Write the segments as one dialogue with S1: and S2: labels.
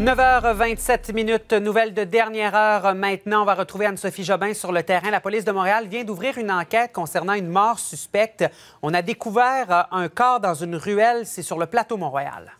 S1: 9h27 minutes, nouvelle de dernière heure. Maintenant, on va retrouver Anne-Sophie Jobin sur le terrain. La police de Montréal vient d'ouvrir une enquête concernant une mort suspecte. On a découvert euh, un corps dans une ruelle, c'est sur le plateau Montréal.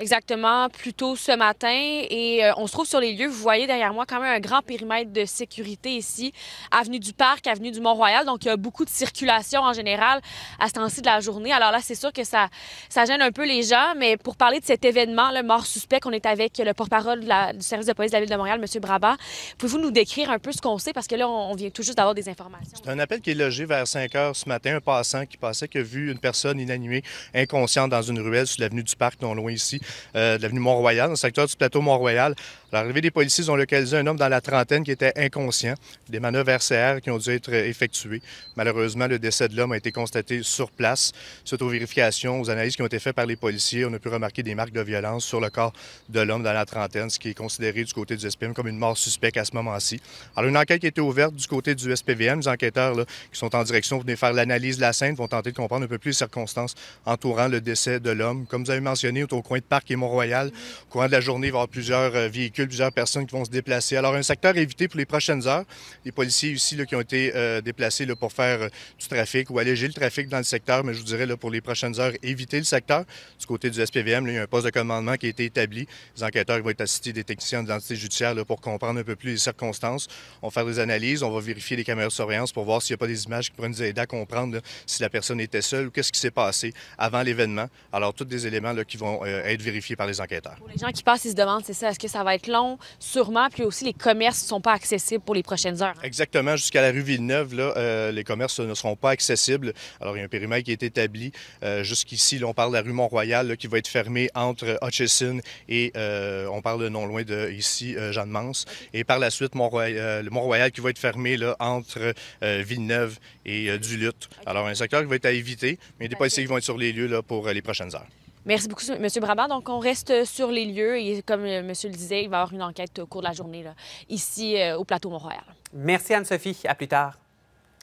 S2: Exactement, plutôt ce matin. Et euh, on se trouve sur les lieux. Vous voyez derrière moi quand même un grand périmètre de sécurité ici. Avenue du Parc, avenue du Mont-Royal. Donc, il y a beaucoup de circulation en général à ce temps-ci de la journée. Alors là, c'est sûr que ça, ça gêne un peu les gens. Mais pour parler de cet événement, le mort suspect, qu'on est avec le porte-parole du service de police de la Ville de Montréal, M. Brabant. Pouvez-vous nous décrire un peu ce qu'on sait? Parce que là, on, vient tout juste d'avoir des informations.
S1: C'est un appel qui est logé vers 5 heures ce matin. Un passant qui passait, qui a vu une personne inanimée, inconsciente dans une ruelle sur l'avenue du Parc, non loin ici. Euh, de l'avenue Mont-Royal, dans le secteur du plateau Mont-Royal l'arrivée des policiers, ont localisé un homme dans la trentaine qui était inconscient. Des manœuvres RCR qui ont dû être euh, effectuées. Malheureusement, le décès de l'homme a été constaté sur place. Suite aux vérifications, aux analyses qui ont été faites par les policiers, on a pu remarquer des marques de violence sur le corps de l'homme dans la trentaine, ce qui est considéré du côté du SPVM comme une mort suspecte à ce moment-ci. Alors, une enquête qui a été ouverte du côté du SPVM. Les enquêteurs qui sont en direction pour venir faire l'analyse de la scène vont tenter de comprendre un peu plus les circonstances entourant le décès de l'homme. Comme vous avez mentionné, au coin de Parc et Mont-Royal, au courant de la journée, il y avoir plusieurs euh, véhicules plusieurs personnes qui vont se déplacer. Alors, un secteur évité pour les prochaines heures. Les policiers ici qui ont été euh, déplacés pour faire euh, du trafic ou alléger le trafic dans le secteur, mais je vous dirais pour les prochaines heures, éviter le secteur. Du côté du SPVM, il y a un poste de commandement qui a été établi. Les enquêteurs vont être assistés des techniciens d'identité judiciaire pour comprendre un peu plus les circonstances. On va faire des analyses, on va vérifier les caméras de surveillance pour voir s'il n'y a pas des images qui pourraient nous aider à comprendre si la personne était seule ou qu'est-ce qui s'est passé avant l'événement. Alors, tous des éléments qui vont euh, être vérifiés par les enquêteurs. Pour
S2: les gens qui passent, ils se demandent, c'est ça, est-ce que ça va être long, sûrement. Puis aussi, les commerces ne sont pas accessibles pour les prochaines heures. Hein.
S1: Exactement. Jusqu'à la rue Villeneuve, là, euh, les commerces ne seront pas accessibles. Alors, il y a un périmètre qui est établi. Euh, jusqu'ici, on parle de la rue Mont-Royal qui va être fermée entre Hutchison et, euh, on parle non loin de ici, Jeanne-Mans. Et par la suite, Mont-Royal Mont qui va être fermé entre Villeneuve et Duluth. Alors, un secteur qui va être à éviter, mais des policiers qui vont être sur les lieux là, pour les prochaines heures.
S2: Merci beaucoup, M. Brabant. Donc, on reste sur les lieux et, comme euh, M. le disait, il va y avoir une enquête au cours de la journée ici euh, au plateau Mont-Royal.
S1: Merci, Anne-Sophie. À plus tard.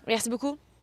S2: Merci beaucoup.